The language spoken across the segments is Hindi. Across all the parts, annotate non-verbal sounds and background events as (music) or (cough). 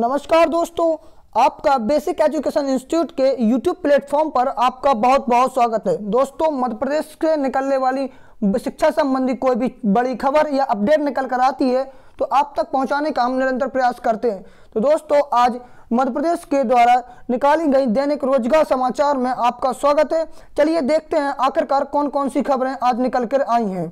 नमस्कार दोस्तों आपका बेसिक एजुकेशन इंस्टीट्यूट के यूट्यूब प्लेटफॉर्म पर आपका बहुत बहुत स्वागत है दोस्तों मध्य प्रदेश से निकलने वाली शिक्षा संबंधी कोई भी बड़ी खबर या अपडेट निकल कर आती है तो आप तक पहुंचाने का हम निरंतर प्रयास करते हैं तो दोस्तों आज मध्य प्रदेश के द्वारा निकाली गई दैनिक रोजगार समाचार में आपका स्वागत है चलिए देखते हैं आखिरकार कौन कौन सी खबरें आज निकल कर आई हैं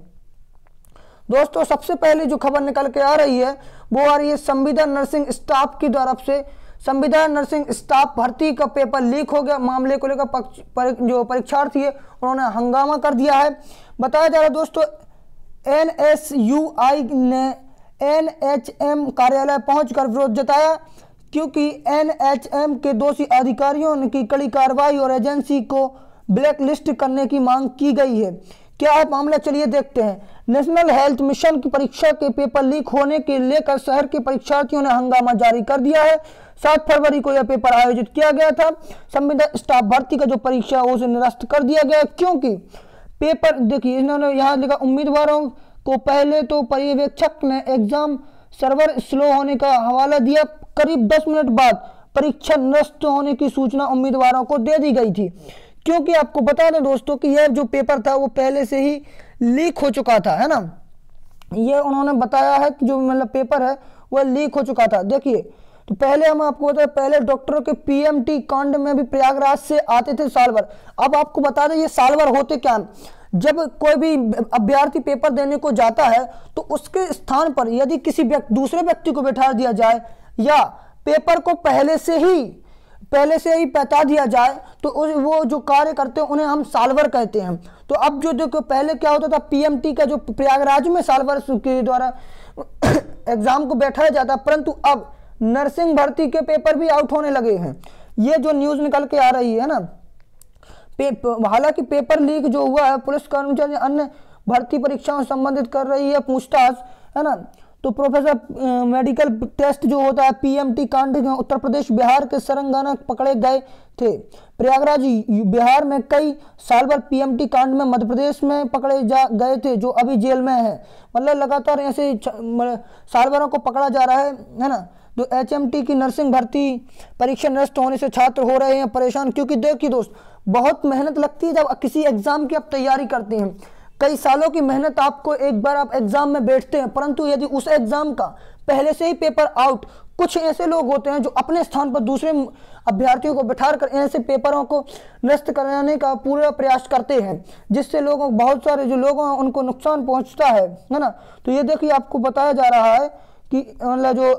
दोस्तों सबसे पहले जो खबर निकल के आ रही है वो आ रही है संविदा नर्सिंग स्टाफ की तरफ से संविदा नर्सिंग स्टाफ भर्ती का पेपर लीक हो गया मामले को लेकर पर, जो परीक्षार्थी है उन्होंने हंगामा कर दिया है बताया जा रहा है दोस्तों एन ने एम कार्यालय पहुंचकर विरोध जताया क्योंकि एम के दोषी अधिकारियों की कड़ी कार्रवाई और एजेंसी को ब्लैकलिस्ट करने की मांग की गई है क्या है मामला चलिए देखते हैं नेशनल हेल्थ मिशन की परीक्षा के पेपर लीक होने के लेकर शहर के परीक्षार्थियों ने हंगामा जारी कर दिया है सात फरवरी को यह पेपर आयोजित किया गया था संविदा स्टाफ भर्ती का जो परीक्षा है उसे निरस्त कर दिया गया क्योंकि पेपर देखिए इन्होंने यहाँ लिखा उम्मीदवारों को पहले तो पर्यवेक्षक ने एग्जाम सर्वर स्लो होने का हवाला दिया करीब दस मिनट बाद परीक्षा नष्ट होने की सूचना उम्मीदवारों को दे दी गई थी क्योंकि आपको बता दें दोस्तों कि यह जो पेपर था वो पहले से ही लीक हो चुका था है ना ये उन्होंने बताया है कि जो मतलब पेपर है वह लीक हो चुका था देखिए तो पहले हम आपको बताए पहले डॉक्टरों के पीएमटी कांड में भी प्रयागराज से आते थे साल भर अब आपको बता दें ये साल भर होते क्या जब कोई भी अभ्यर्थी पेपर देने को जाता है तो उसके स्थान पर यदि किसी व्यक्ति दूसरे व्यक्ति को बैठा दिया जाए या पेपर को पहले से ही पहले से ही बता दिया जाए तो वो जो कार्य करते हैं उन्हें हम सालवर कहते हैं तो अब जो देखो पहले क्या होता था पीएमटी का जो प्रयागराज में सालवर के द्वारा एग्जाम (coughs) को बैठाया जाता परंतु अब नर्सिंग भर्ती के पेपर भी आउट होने लगे हैं ये जो न्यूज़ निकल के आ रही है ना पेपर हालांकि पेपर लीक जो हुआ है पुलिस कर्मचारी अन्य भर्ती परीक्षाओं से संबंधित कर रही है पूछताछ है ना तो प्रोफेसर मेडिकल टेस्ट जो होता है पीएमटी कांड उत्तर प्रदेश बिहार के सरंगाना पकड़े गए थे प्रयागराज बिहार में कई साल भर पीएमटी कांड में मध्य प्रदेश में पकड़े जा गए थे जो अभी जेल में है मतलब लगातार ऐसे साल भरों को पकड़ा जा रहा है है ना जो एच की नर्सिंग भर्ती परीक्षा नष्ट होने से छात्र हो रहे हैं परेशान क्योंकि देखिए दोस्त बहुत मेहनत लगती है जब किसी एग्ज़ाम की आप तैयारी करते हैं कई सालों की मेहनत आपको एक बार आप एग्ज़ाम में बैठते हैं परंतु यदि उस एग्ज़ाम का पहले से ही पेपर आउट कुछ ऐसे लोग होते हैं जो अपने स्थान पर दूसरे अभ्यर्थियों को बैठा कर ऐसे पेपरों को नष्ट कराने का पूरा प्रयास करते हैं जिससे लोगों बहुत सारे जो लोग हैं उनको नुकसान पहुंचता है है ना तो ये देखिए आपको बताया जा रहा है कि मतलब जो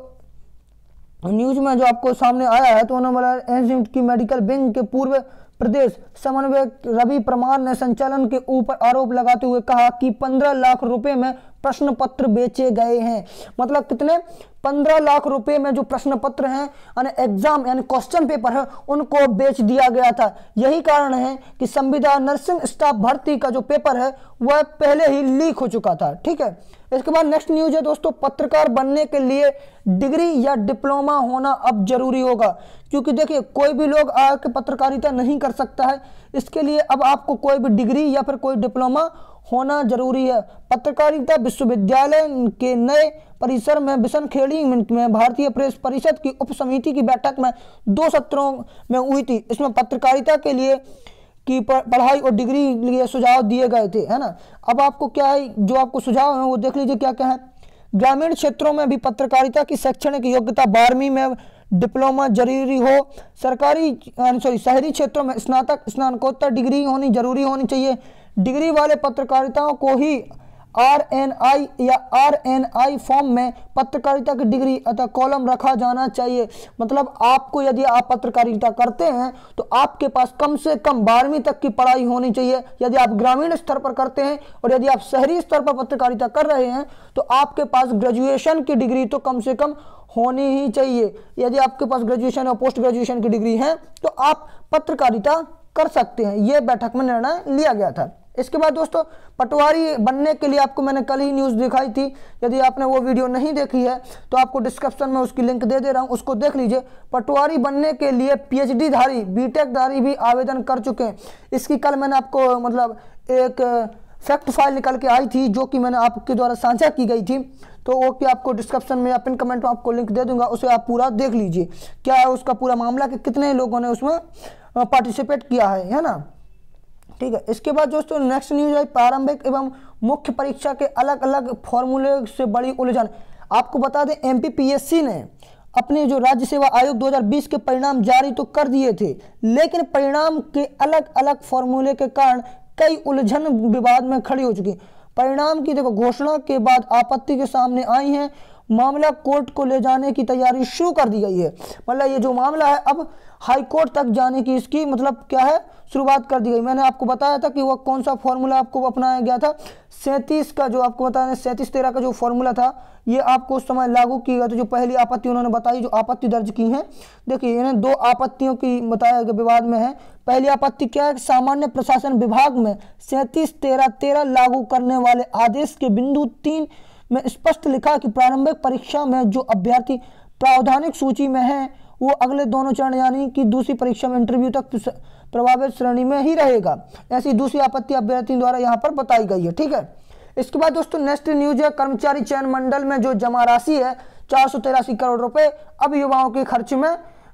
न्यूज में जो आपको सामने आया है तो उन्होंने बोला एनसीट की मेडिकल विंग के पूर्व प्रदेश समन्वयक रवि प्रमाण ने संचालन के ऊपर आरोप लगाते हुए कहा कि पंद्रह लाख रुपए में प्रश्न पत्र बेचे गए हैं मतलब कितने पंद्रह लाख रुपए में जो प्रश्न पत्र हैं यानी एग्जाम यानी क्वेश्चन पेपर है उनको बेच दिया गया था यही कारण है कि संविधान नर्सिंग स्टाफ भर्ती का जो पेपर है वह पहले ही लीक हो चुका था ठीक है इसके बाद नेक्स्ट न्यूज है दोस्तों पत्रकार बनने के लिए डिग्री या डिप्लोमा होना अब जरूरी होगा क्योंकि देखिए कोई भी लोग आके पत्रकारिता नहीं कर सकता है इसके लिए अब आपको कोई भी डिग्री या फिर कोई डिप्लोमा होना जरूरी है पत्रकारिता विश्वविद्यालय के नए परिसर में बिशन खेड़ी में भारतीय प्रेस परिषद की उप समिति की बैठक में दो सत्रों में हुई थी इसमें पत्रकारिता के लिए की पढ़ाई और डिग्री लिए सुझाव दिए गए थे है ना अब आपको क्या है जो आपको सुझाव है वो देख लीजिए क्या क्या है ग्रामीण क्षेत्रों में भी पत्रकारिता की शैक्षणिक योग्यता बारहवीं में डिप्लोमा जरूरी हो सरकारी सॉरी शहरी क्षेत्रों में स्नातक स्नातकोत्तर डिग्री होनी जरूरी होनी चाहिए डिग्री वाले पत्रकारिताओं को ही आर एन आई या आर एन आई फॉर्म में पत्रकारिता की डिग्री अतः कॉलम रखा जाना चाहिए मतलब आपको यदि आप पत्रकारिता करते हैं तो आपके पास कम से कम बारहवीं तक की पढ़ाई होनी चाहिए यदि आप ग्रामीण स्तर पर करते हैं और यदि आप शहरी स्तर पर पत्रकारिता कर रहे हैं तो आपके पास ग्रेजुएशन की डिग्री तो कम से कम होनी ही चाहिए यदि आपके पास ग्रेजुएशन और पोस्ट ग्रेजुएशन की डिग्री है तो आप पत्रकारिता कर सकते हैं ये बैठक में निर्णय लिया गया था इसके बाद दोस्तों पटवारी बनने के लिए आपको मैंने कल ही न्यूज़ दिखाई थी यदि आपने वो वीडियो नहीं देखी है तो आपको डिस्क्रिप्शन में उसकी लिंक दे दे रहा हूँ उसको देख लीजिए पटवारी बनने के लिए पीएचडी धारी बीटेक धारी भी आवेदन कर चुके हैं इसकी कल मैंने आपको मतलब एक फैक्ट फाइल निकल के आई थी जो कि मैंने आपके द्वारा साझा की गई थी तो वो कि आपको डिस्क्रिप्शन में या पिन कमेंट में आपको लिंक दे दूंगा उसे आप पूरा देख लीजिए क्या है उसका पूरा मामला कि कितने लोगों ने उसमें पार्टिसिपेट किया है है ना ठीक है इसके बाद दोस्तों नेक्स्ट न्यूज है प्रारंभिक एवं मुख्य परीक्षा के अलग अलग फॉर्मूले से बड़ी उलझन आपको बता दें एम ने अपने जो राज्य सेवा आयोग 2020 के परिणाम जारी तो कर दिए थे लेकिन परिणाम के अलग अलग फॉर्मूले के कारण कई उलझन विवाद में खड़ी हो चुकी परिणाम की देखो घोषणा के बाद आपत्ति के सामने आई है मामला कोर्ट को ले जाने की तैयारी शुरू कर दी गई है मतलब ये जो मामला है अब हाई कोर्ट तक जाने की इसकी मतलब क्या है शुरुआत कर दी गई मैंने आपको बताया था कि वह कौन सा फॉर्मूला आपको अपनाया गया था सैंतीस का जो आपको बताया सैंतीस तेरह का जो फॉर्मूला था ये आपको उस समय लागू किया गया था जो पहली आपत्ति उन्होंने बताई जो आपत्ति दर्ज की है देखिए इन्हें दो आपत्तियों की बताया गया विवाद में है पहली आपत्ति क्या है सामान्य प्रशासन विभाग में सैंतीस तेरह तेरह लागू करने वाले आदेश के बिंदु तीन में स्पष्ट लिखा कि प्रारंभिक परीक्षा में जो अभ्यर्थी प्रावधानिक सूची में है वो अगले दोनों चरण यानी कि दूसरी परीक्षा में इंटरव्यू तक प्रभावित श्रेणी में ही रहेगा ऐसी दूसरी आपत्ति अभ्यर्थी द्वारा यहाँ पर बताई गई है ठीक है इसके बाद दोस्तों नेक्स्ट न्यूज है कर्मचारी चयन मंडल में जो जमा राशि है चार करोड़ रुपए अब युवाओं के खर्च में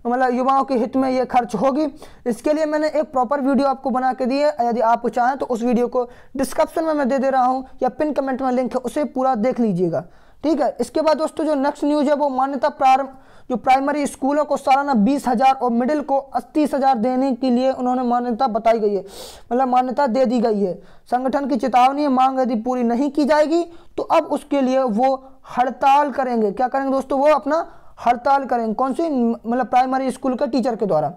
तो मतलब युवाओं के हित में ये खर्च होगी इसके लिए मैंने एक प्रॉपर वीडियो आपको बना के दी है यदि आप चाहें तो उस वीडियो को डिस्क्रिप्शन में मैं दे दे रहा हूँ या पिन कमेंट में लिंक है उसे पूरा देख लीजिएगा ठीक है इसके बाद दोस्तों जो नेक्स्ट न्यूज़ है वो मान्यता प्रारंभ जो प्राइमरी स्कूलों को सालाना बीस हज़ार और मिडिल को अस्तीस हज़ार देने के लिए उन्होंने मान्यता बताई गई है मतलब मान्यता दे दी गई है संगठन की चेतावनी मांग यदि पूरी नहीं की जाएगी तो अब उसके लिए वो हड़ताल करेंगे क्या करेंगे दोस्तों वो अपना हड़ताल करेंगे कौन सी मतलब प्राइमरी स्कूल के टीचर के द्वारा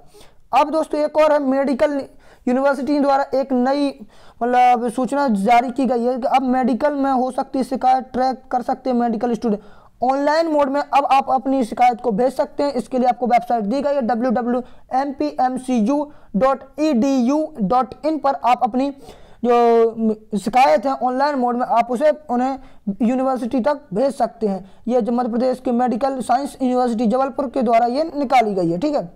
अब दोस्तों एक और है मेडिकल यूनिवर्सिटी द्वारा एक नई मतलब सूचना जारी की गई है कि अब मेडिकल में हो सकती शिकायत ट्रैक कर सकते हैं मेडिकल स्टूडेंट ऑनलाइन मोड में अब आप अपनी शिकायत को भेज सकते हैं इसके लिए आपको वेबसाइट दी गई है W W M P M C U dot E D U dot in पर आप अपनी जो शिकायत है ऑनलाइन मोड में आप उसे उन्हें यूनिवर्सिटी तक भेज सकते हैं ये जो मध्य प्रदेश के मेडिकल साइंस यूनिवर्सिटी जबलपुर के द्वारा ये निकाली गई है ठीक है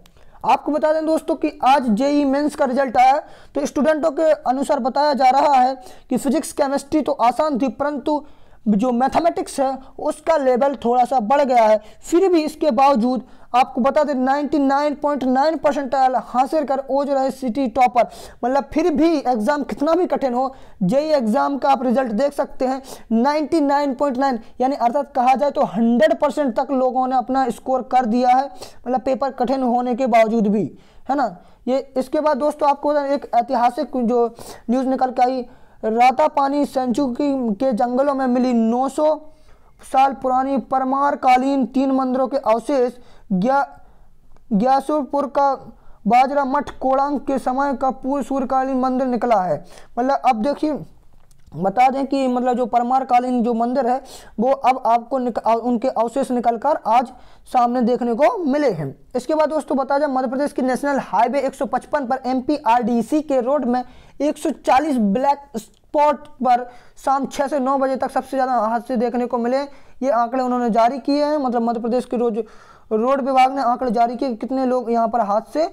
आपको बता दें दोस्तों कि आज जेई मेंस का रिजल्ट आया तो स्टूडेंटों के अनुसार बताया जा रहा है कि फिजिक्स केमिस्ट्री तो आसान थी परंतु जो मैथमेटिक्स है उसका लेवल थोड़ा सा बढ़ गया है फिर भी इसके बावजूद आपको बता दें 99.9 परसेंटाइल हासिल कर ओज जो रहे सिटी टॉपर मतलब फिर भी एग्ज़ाम कितना भी कठिन हो जेई एग्ज़ाम का आप रिजल्ट देख सकते हैं 99.9 यानी अर्थात कहा जाए तो 100 परसेंट तक लोगों ने अपना स्कोर कर दिया है मतलब पेपर कठिन होने के बावजूद भी है ना ये इसके बाद दोस्तों आपको एक ऐतिहासिक जो न्यूज़ निकल के आई रातापानी सेंचुकी के जंगलों में मिली 900 साल पुरानी परमार कालीन तीन मंदिरों के अवशेष ग्यासुरपुर का बाजरा मठ कोड़ांग के समय का पूर्व सूर्यकालीन मंदिर निकला है मतलब अब देखिए बता दें कि मतलब जो परमार कालीन जो मंदिर है वो अब आपको उनके अवशेष निकल कर आज सामने देखने को मिले हैं इसके बाद दोस्तों बता दें मध्य प्रदेश की नेशनल हाईवे 155 पर एम के रोड में 140 ब्लैक स्पॉट पर शाम 6 से 9 बजे तक सबसे ज़्यादा हादसे देखने को मिले ये आंकड़े उन्होंने जारी किए हैं मतलब मध्य प्रदेश के रोज रोड विभाग ने आंकड़े जारी किए कितने लोग यहाँ पर हादसे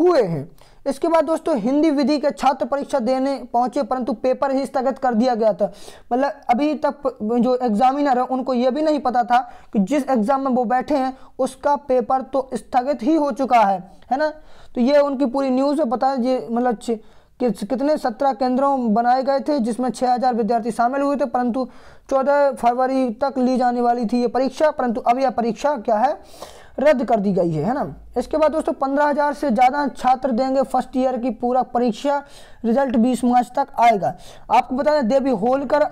हुए हैं इसके बाद दोस्तों हिंदी विधि के छात्र परीक्षा देने पहुंचे परंतु पेपर ही स्थगित कर दिया गया था मतलब अभी तक जो एग्जामिनर है उनको ये भी नहीं पता था कि जिस एग्ज़ाम में वो बैठे हैं उसका पेपर तो स्थगित ही हो चुका है है ना तो ये उनकी पूरी न्यूज़ बताया ये मतलब कि कितने सत्रह केंद्रों बनाए गए थे जिसमें छः हज़ार विद्यार्थी शामिल हुए थे परंतु चौदह फरवरी तक ली जाने वाली थी ये परीक्षा परंतु अब यह परीक्षा क्या है रद्द कर दी गई है है ना इसके बाद दोस्तों पंद्रह हज़ार से ज़्यादा छात्र देंगे फर्स्ट ईयर की पूरा परीक्षा रिजल्ट 20 मार्च तक आएगा आपको बता दें देवी होलकर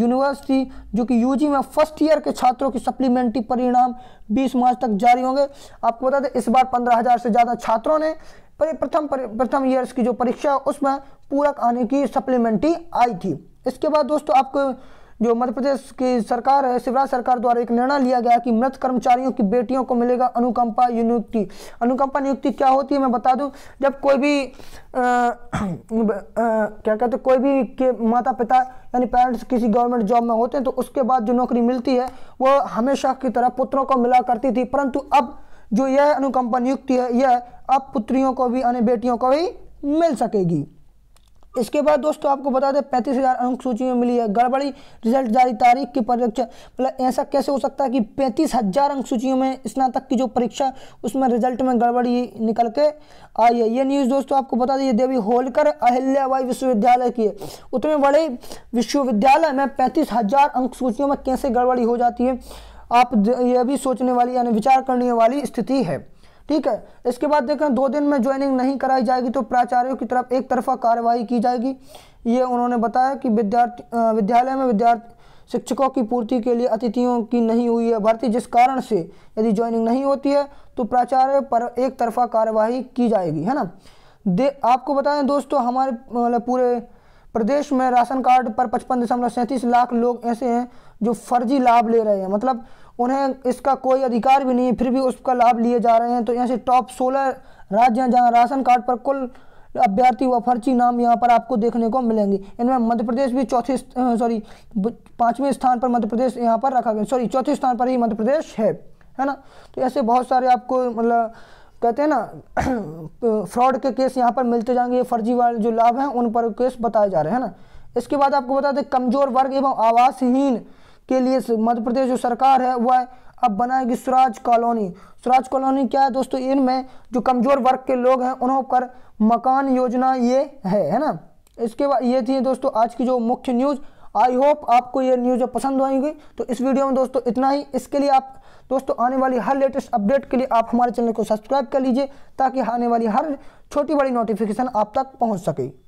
यूनिवर्सिटी जो कि यूजी में फर्स्ट ईयर के छात्रों की सप्लीमेंट्री परिणाम 20 मार्च तक जारी होंगे आपको बता दें इस बार पंद्रह हज़ार से ज़्यादा छात्रों ने प्रथम प्रथम ईयर्स की जो परीक्षा उसमें पूरक आने की सप्लीमेंट्री आई थी इसके बाद दोस्तों आपको जो मध्य प्रदेश की सरकार है शिवराज सरकार द्वारा एक निर्णय लिया गया कि मृत कर्मचारियों की बेटियों को मिलेगा अनुकंपा नियुक्ति अनुकंपा नियुक्ति क्या होती है मैं बता दूं जब कोई भी आ, आ, क्या कहते हैं कोई भी के माता पिता यानी पेरेंट्स किसी गवर्नमेंट जॉब में होते हैं तो उसके बाद जो नौकरी मिलती है वो हमेशा की तरह पुत्रों को मिला करती थी परंतु अब जो यह अनुकंपा नियुक्ति है यह अब पुत्रियों को भी यानी बेटियों को भी मिल सकेगी इसके बाद दोस्तों आपको बता दें पैंतीस हज़ार अंक सूची में मिली है गड़बड़ी रिजल्ट जारी तारीख की परीक्षा मतलब ऐसा कैसे हो सकता है कि पैंतीस हज़ार अंक सूचियों में स्नातक की जो परीक्षा उसमें रिजल्ट में गड़बड़ी निकल के आई है ये न्यूज़ दोस्तों आपको बता दें देवी होलकर अहिल्याबाई विश्वविद्यालय की है उतने बड़े विश्वविद्यालय में पैंतीस हज़ार अंक सूचियों में कैसे गड़बड़ी हो जाती है आप ये भी सोचने वाली यानी विचार करने वाली स्थिति है ठीक है इसके बाद देखें दो दिन में ज्वाइनिंग नहीं कराई जाएगी तो प्राचार्यों की तरफ एक तरफा कार्रवाई की जाएगी ये उन्होंने बताया कि विद्यार्थी विद्यालय में विद्यार्थी शिक्षकों की पूर्ति के लिए अतिथियों की नहीं हुई है भर्ती जिस कारण से यदि ज्वाइनिंग नहीं होती है तो प्राचार्य पर एक तरफा कार्यवाही की जाएगी है ना दे आपको बताएं दोस्तों हमारे मतलब पूरे प्रदेश में राशन कार्ड पर पचपन दशमलव सैंतीस लाख लोग ऐसे हैं जो फर्जी लाभ ले रहे हैं मतलब उन्हें इसका कोई अधिकार भी नहीं है फिर भी उसका लाभ लिए जा रहे हैं तो यहाँ से टॉप सोलह राज्य हैं जहाँ राशन कार्ड पर कुल अभ्यर्थी व फर्जी नाम यहाँ पर आपको देखने को मिलेंगे इनमें मध्य प्रदेश भी चौथे सॉरी पाँचवें स्थान पर मध्य प्रदेश यहाँ पर रखा गया सॉरी चौथे स्थान पर ही मध्य प्रदेश है है ना तो ऐसे बहुत सारे आपको मतलब कहते हैं ना फ्रॉड (clears throat) के केस यहाँ पर मिलते जाएंगे फर्जी वाले जो लाभ हैं उन पर केस बताए जा रहे हैं ना इसके बाद आपको बता दें कमजोर वर्ग एवं आवासहीन के लिए मध्य प्रदेश जो सरकार है वह अब बनाएगी स्वराज कॉलोनी स्वराज कॉलोनी क्या है दोस्तों इनमें जो कमज़ोर वर्ग के लोग हैं उन्हों पर मकान योजना ये है है ना इसके बाद ये थी दोस्तों आज की जो मुख्य न्यूज़ आई होप आपको ये न्यूज़ पसंद आएंगी तो इस वीडियो में दोस्तों इतना ही इसके लिए आप दोस्तों आने वाली हर लेटेस्ट अपडेट के लिए आप हमारे चैनल को सब्सक्राइब कर लीजिए ताकि आने वाली हर छोटी बड़ी नोटिफिकेशन आप तक पहुँच सके